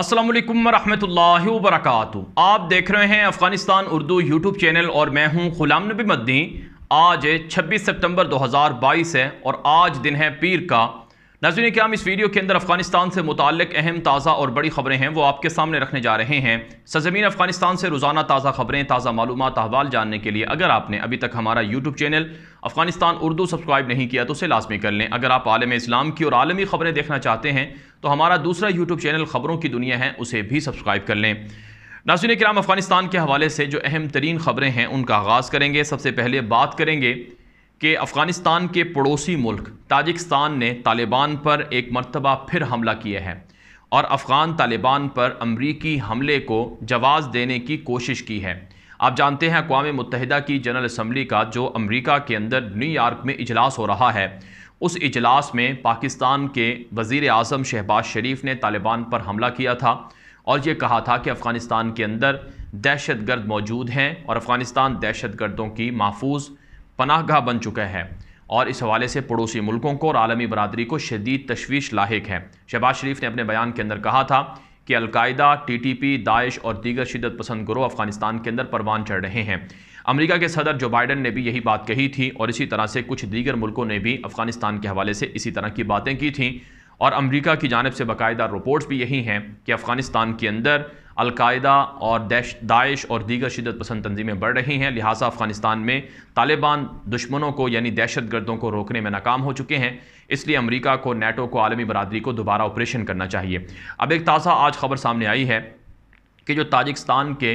असलम वरहमल वरक आप देख रहे हैं अफ़गानिस्तान उर्दू यूट्यूब चैनल और मैं हूं गुलाम नबी मदनी आज 26 सितंबर 2022 है और आज दिन है पीर का नाजरीन क्या हम इस वीडियो के अंदर अफगानिस्तान से मुतक अहम ताज़ा और बड़ी खबरें हैं वो आपके सामने रखने जा रहे हैं सजमीन अफगानिस्तान से रोज़ाना ताज़ा खबरें ताज़ा मालूम अहवाल जानने के लिए अगर आपने अभी तक हमारा YouTube channel Afghanistan Urdu subscribe नहीं किया तो उसे लाजमी कर लें अगर आप आलम इस्लाम की और आलमी खबरें देखना चाहते हैं तो हमारा दूसरा यूट्यूब चैनल खबरों की दुनिया है उसे भी सब्सक्राइब कर लें नाजरन कराम अफगानिस्तान के हवाले से जो अहम तरीन खबरें हैं उनका आगाज़ करेंगे सबसे पहले बात करेंगे कि अफ़गानिस्तान के पड़ोसी मुल्क ताजिकस्तान ने तालिबान पर एक मरतबा फिर हमला किया है और अफ़गान तालिबान पर अमरीकी हमले को जवाज़ देने की कोशिश की है आप जानते हैं अकवा मुतहदा की जनरल असम्बली का जो अमरीका के अंदर न्यूयॉर्क में इजलास हो रहा है उस इजलास में पाकिस्तान के वज़ी अजम शहबाज शरीफ ने तालिबान पर हमला किया था और ये कहा था कि अफ़गानिस्तान के अंदर दहशत गर्द मौजूद हैं और अफ़गानिस्तान दहशत गर्दों की महफूज पनाह बन चुका है और इस हवाले से पड़ोसी मुल्कों को और आलमी बरदरी को शदीद तशवीश लाक है शहबाज शरीफ ने अपने बयान के अंदर कहा था कि al Qaeda T T P Daesh और दीगर शिदत पसंद ग्रोह अफगानिस्तान के अंदर परवान चढ़ रहे हैं अमरीका के सदर जो बाइडन ने भी यही बात कही थी और इसी तरह से कुछ दीगर मुल्कों ने भी अफगानिस्तान के हवाले से इसी तरह की बातें की थी और अमरीका की जानब से बाकायदा रिपोर्ट्स भी यही हैं कि अफ़गानिस्तान के अंदर अलकायदा और दैश दाइश और दीगर शिदत पसंद तंजीमें बढ़ रही हैं लिहाजा अफगानिस्तान में तालिबान दुश्मनों को यानी दहशत गर्दों को रोकने में नाकाम हो चुके हैं इसलिए अमरीका को नेटो को आलमी बरदरी को दोबारा ऑपरेशन करना चाहिए अब एक ताज़ा आज खबर सामने आई है कि जो ताजिकस्तान के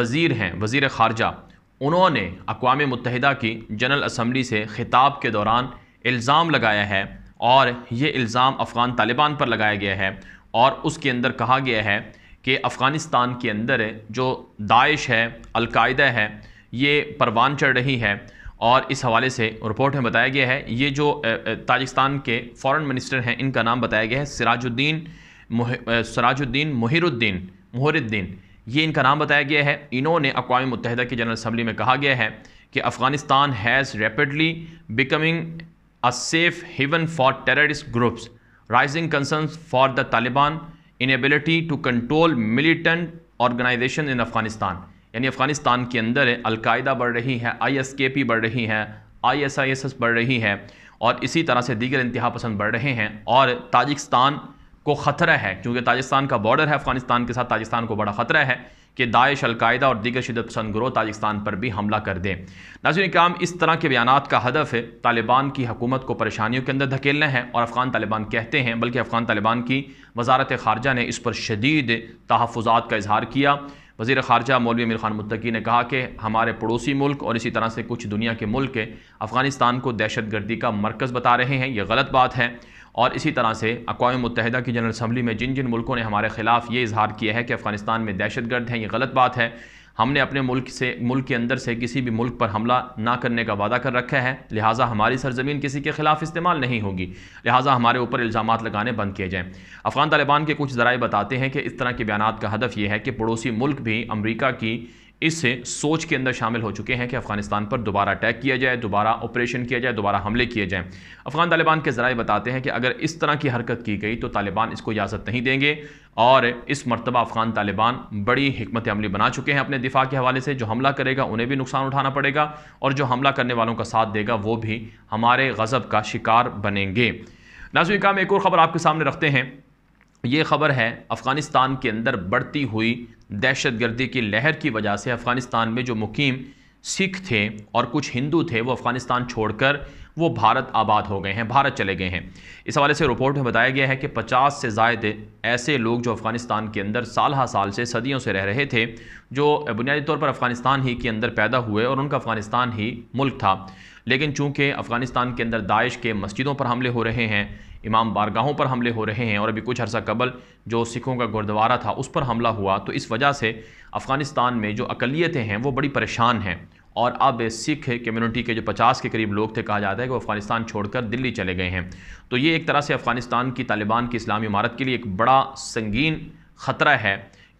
वज़ीर हैं वज़ी ख़ारजा उन्होंने अकवा मुतहदा की जनरल असम्बली से खिताब के दौरान इल्ज़ाम लगाया है और ये इल्ज़ाम अफ़गान तालिबान पर लगाया गया है और उसके अंदर कहा गया है कि अफ़गानिस्तान के अंदर जो दाइश है अलकायदा है ये परवान चढ़ रही है और इस हवाले से रिपोर्ट में बताया गया है ये जो ताजिकस्तान के फॉरेन मिनिस्टर हैं इनका नाम बताया गया है सिराजुद्दीन सराजुद्दीन मुहिरुद्दीन मुहरुद्दीन ये इनका नाम बताया गया है इन्होंने अकवा मुतहदा की जनरल असम्बली में कहा गया है कि Afghanistan has rapidly becoming a safe haven for terrorist groups rising concern for the Taliban inability to control militant organisation in Afghanistan यानी अफगानिस्तान के अंदर अलकायदा बढ़ रही है आईएसकेपी बढ़ रही है आईएसआईएसएस बढ़ रही है और इसी तरह से दीगर इंतहा पसंद बढ़ रहे हैं और ताजिकस्तान को ख़तरा है क्योंकि ताजिस्तान का बॉर्डर है अफगानिस्तान के साथ ताजिस्तान को बड़ा ख़तरा है कि दाइश अलकायदा और दीगर शदत पसंद ग्रोह ताजिकस्तान पर भी हमला कर दें नाजिन इक्राम इस तरह के बयान का हदफ है तालिबान की हकूमत को परेशानियों के अंदर धकेलना है और अफ़गान तालिबान कहते हैं बल्कि अफ़गान तालिबान की वजारत खारजा ने इस पर शदीद तहफ़ात का इजहार किया वज़ी खारजा मौलवी अमीर ख़ान मुतकी ने कहा कि हमारे पड़ोसी मुल्क और इसी तरह से कुछ दुनिया के मुल्क अफ़गानिस्तान को दहशत गर्दी का मरकज़ बता रहे हैं ये गलत बात है और इसी तरह से अकवा मुतहदा की जनरल असम्बली में जिन जिन मुल्कों ने हमारे ख़िलाफ़ ये इजहार किया है कि अफ़गानिस्तान में दहशत गर्द हैं ये गलत बात है हमने अपने मुल्क से मुल्क के अंदर से किसी भी मुल्क पर हमला ना करने का वादा कर रखा है लिहाजा हमारी सरजमीन किसी के खिलाफ इस्तेमाल नहीं होगी लिहाजा हमारे ऊपर इल्ज़ाम लगाने बंद किए जाएँ अफ़गान तालिबान के कुछ जराए बताते हैं कि इस तरह के बयान का हदफ यह है कि पड़ोसी मुल्क भी अमरीका की इस सोच के अंदर शामिल हो चुके हैं कि अफगानिस्तान पर दोबारा अटैक किया जाए दोबारा ऑपरेशन किया जाए दोबारा हमले किए जाएं अफगान तालिबान के जराए बताते हैं कि अगर इस तरह की हरकत की गई तो तालिबान इसको इजाज़त नहीं देंगे और इस मरतबा अफगान तालिबान बड़ी हमत अमली बना चुके हैं अपने दिफा के हवाले से जो हमला करेगा उन्हें भी नुकसान उठाना पड़ेगा और जो हमला करने वालों का साथ देगा वो भी हमारे गज़ब का शिकार बनेंगे में एक और ख़बर आपके सामने रखते हैं ये खबर है अफ़गानिस्तान के अंदर बढ़ती हुई दहशतगर्दी की लहर की वजह से अफ़गानिस्तान में जो मुकीम सिख थे और कुछ हिंदू थे वो अफ़गानिस्तान छोड़कर वो भारत आबाद हो गए हैं भारत चले गए हैं इस हवाले से रिपोर्ट में बताया गया है कि 50 से ज़ायद ऐसे लोग जो अफ़गानिस्तान के अंदर साल हा साल से सदियों से रह रहे थे जो बुनियादी तौर पर अफ़गानिस्तान ही के अंदर पैदा हुए और उनका अफ़गानिस्तान ही मुल्क था लेकिन चूंकि अफ़गानिस्तान के अंदर दाइश के मस्जिदों पर हमले हो रहे हैं इमाम बारगाहों पर हमले हो रहे हैं और अभी कुछ अरसा कबल जो सिखों का गुरुद्वारा था उस पर हमला हुआ तो इस वजह से अफ़गानिस्तान में जो अकलीतें हैं वो बड़ी परेशान हैं और अब सिख कम्युनिटी के जो 50 के करीब लोग थे कहा जाता है कि वो अफ़गानिस्तान छोड़कर दिल्ली चले गए हैं तो ये एक तरह से अफ़गानिस्तान की तालिबान की इस्लामी इमारत के लिए एक बड़ा संगीन ख़तरा है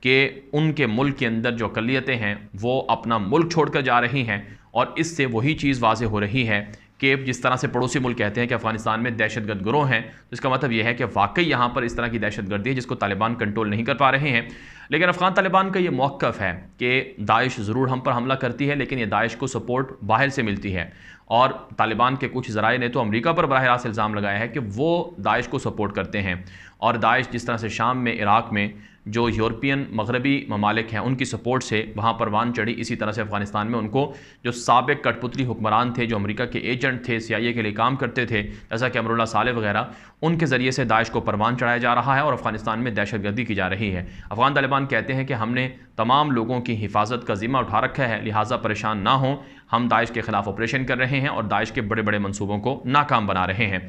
कि उनके मुल्क के अंदर जो अकलीतें हैं वो अपना मुल्क छोड़कर जा रही हैं और इससे वही चीज़ वाज हो रही है कि जिस तरह से पड़ोसी मुल्क कहते हैं कि अफगानिस्तान में दहशतगर्द ग्रोह हैं तो इसका मतलब यह है कि वाकई यहाँ पर इस तरह की दहशतगर्दी है जिसको तालिबान कंट्रोल नहीं कर पा रहे हैं लेकिन अफगान तालिबान का ये मौक़ है कि दाइश ज़रूर हम पर हमला करती है लेकिन यह दाइश को सपोर्ट बाहर से मिलती है और तालिबान के कुछ जराए ने तो अमेरिका पर बरह रास्त इल्ज़ाम लगाया है कि वो दाइश को सपोर्ट करते हैं और दाइश जिस तरह से शाम में इराक़ में जो यूरोपियन मगरबी ममालिक हैं उनकी सपोर्ट से वहाँ परवान चढ़ी इसी तरह से अफगानिस्तान में उनको जो सबक कठपुतली हुक्मरान थे जो अमेरिका के एजेंट थे सी के लिए काम करते थे जैसा कि अमरुल्ला साले वगैरह उनके ज़रिए से दाइश को परवान चढ़ाया जा रहा है और अफगानिस्तान में दहशत गर्दी की जा रही है अफगान तालिबान कहते हैं कि हमने तमाम लोगों की हिफाजत का ज़िम्मा उठा रखा है लिहाजा परेशान ना हों हम दाइश के ख़िलाफ़ ऑपरेशन कर रहे हैं और दाइश के बड़े बड़े मनसूबों को नाकाम बना रहे हैं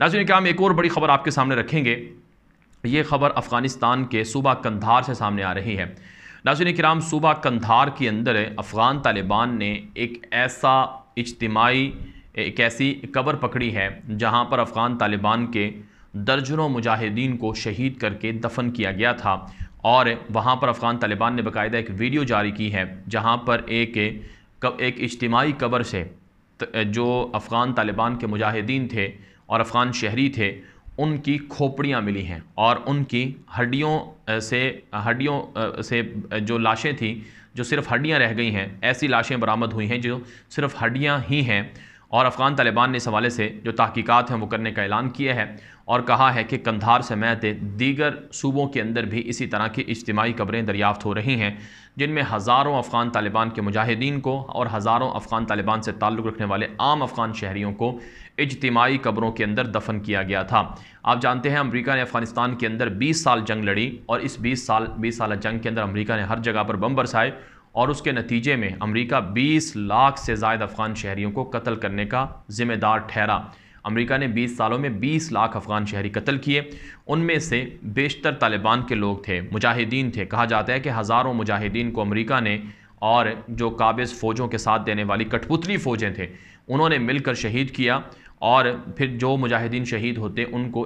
नाजिन हम एक और बड़ी खबर आपके सामने रखेंगे ये खबर अफ़गानिस्तान के सूबा कंधार से सामने आ रही है नाजन कराम सूबा कंधार के अंदर अफ़गान तालिबान ने एक ऐसा इजतमाही एक ऐसी कबर पकड़ी है जहाँ पर अफ़गान तालिबान के दर्जनों मुजाहिदीन को शहीद करके दफन किया गया था और वहाँ पर अफ़गान तालिबान ने बाकायदा एक वीडियो जारी की है जहाँ पर एक कब एक इज्तमाही कबर से जो अफ़गान तालिबान के मुजाहिदीन थे और अफ़गान शहरी थे उनकी खोपड़ियाँ मिली हैं और उनकी हड्डियों से हड्डियों से जो लाशें थीं जो सिर्फ़ हड्डियाँ रह गई हैं ऐसी लाशें बरामद हुई हैं जो सिर्फ़ हड्डियाँ ही हैं और अफ़गान तालिबान ने इस हवाले से जो तहकीक़ात हैं वो करने का ऐलान किया है और कहा है कि कंधार समेत दीगर सूबों के अंदर भी इसी तरह की इज्तमाही खबरें दरियाफ़त हो रही हैं जिनमें हज़ारों अफ़गान तालिबान के मुजाहिदीन को और हज़ारों अफ़गान तालिबान से ताल्लुक़ रखने वाले आम अफ़गान शहरीों को इजतमाही कब्रों के अंदर दफन किया गया था आप जानते हैं अमरीका ने अफ़गानिस्तान के अंदर बीस साल जंग लड़ी और इस बीस साल बीस साल जंग के अंदर अमरीका ने हर जगह पर बम बरसाए और उसके नतीजे में अमरीका बीस लाख से जायद अफगान शहरीों को कत्ल करने का जिम्मेदार ठहरा अमरीका ने 20 सालों में 20 लाख अफगान शहरी कत्ल किए उनमें से बेशतर तालिबान के लोग थे मुजाहिदीन थे कहा जाता है कि हज़ारों मुजाहिदीन को अमरीका ने और जो काबिज़ फ़ौजों के साथ देने वाली कठपुतली फ़ौजें थे उन्होंने मिलकर शहीद किया और फिर जो मुजाहिदीन शहीद होते उनको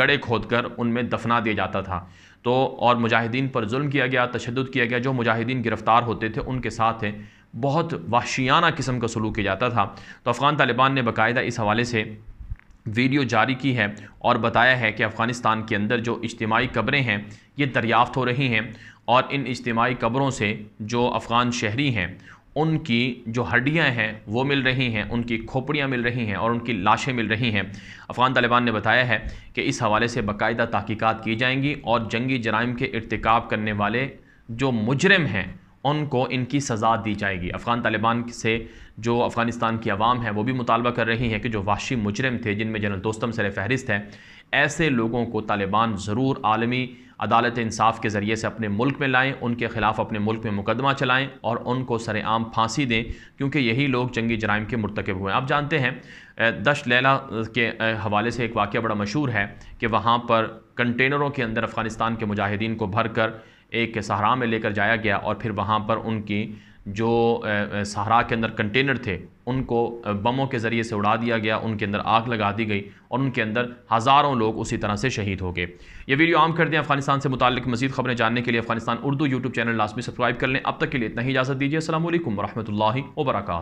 गड़े खोद कर उनमें दफना दिया जाता था तो और मुजाहिदीन पर जुल्म किया गया तशद किया गया जो मुजाहिदीन गिरफ़्तार होते थे उनके साथ थे बहुत वाशियाना किस्म का सलूक किया जाता था तो अफ़गान तालिबान ने बाकायदा इस हवाले से वीडियो जारी की है और बताया है कि अफ़गानिस्तान के अंदर जो इज्तमाही कब्रें हैं ये दरियाफ्त हो रही हैं और इन इज्तमाही कब्रों से जो अफ़गान शहरी हैं उनकी जो हड्डियां हैं वो मिल रही हैं उनकी खोपड़ियां मिल रही हैं और उनकी लाशें मिल रही हैं अफ़गान तालिबान ने बताया है कि इस हवाले से बाकायदा तहकीक़ात की जाएंगी और जंगी जराइम के इरतक करने वाले जो मुजरम हैं उनको इनकी सज़ा दी जाएगी अफ़गान तालिबान से जो अफ़गानिस्तान की आवाम है वो भी मुतालबा कर रही हैं कि जो वाशी मुजरम थे जिनमें जनरल दोस्तम सर फहरिस्त है ऐसे लोगों को तालिबान ज़रूर आलमी अदालत इंसाफ के ज़रिए से अपने मुल्क में लाएँ उनके ख़िलाफ़ अपने मुल्क में मुकदमा चलाएँ और उनको सरेआम फांसी दें क्योंकि यही लोग जंगी जराइम के मरतकब हुए आप जानते हैं दश लैला के हवाले से एक वाक़ बड़ा मशहूर है कि वहाँ पर कंटेनरों के अंदर अफ़गानिस्तान के मुजाहिदीन को भर कर एक सहारा में लेकर जाया गया और फिर वहाँ पर उनकी जो सहारा के अंदर कंटेनर थे उनको बमों के ज़रिए से उड़ा दिया गया उनके अंदर आग लगा दी गई और उनके अंदर हज़ारों लोग उसी तरह से शहीद हो गए ये वीडियो आम कर दें अफगानिस्तान से मुतल मजीद खबरें जानने के लिए अफगानिस्तान उर्दू यूट्यूब चैनल लाजमी सब्सक्राइब कर लें अब तक के लिए इतना ही इजाज़त दीजिए असल वरहमल वर्का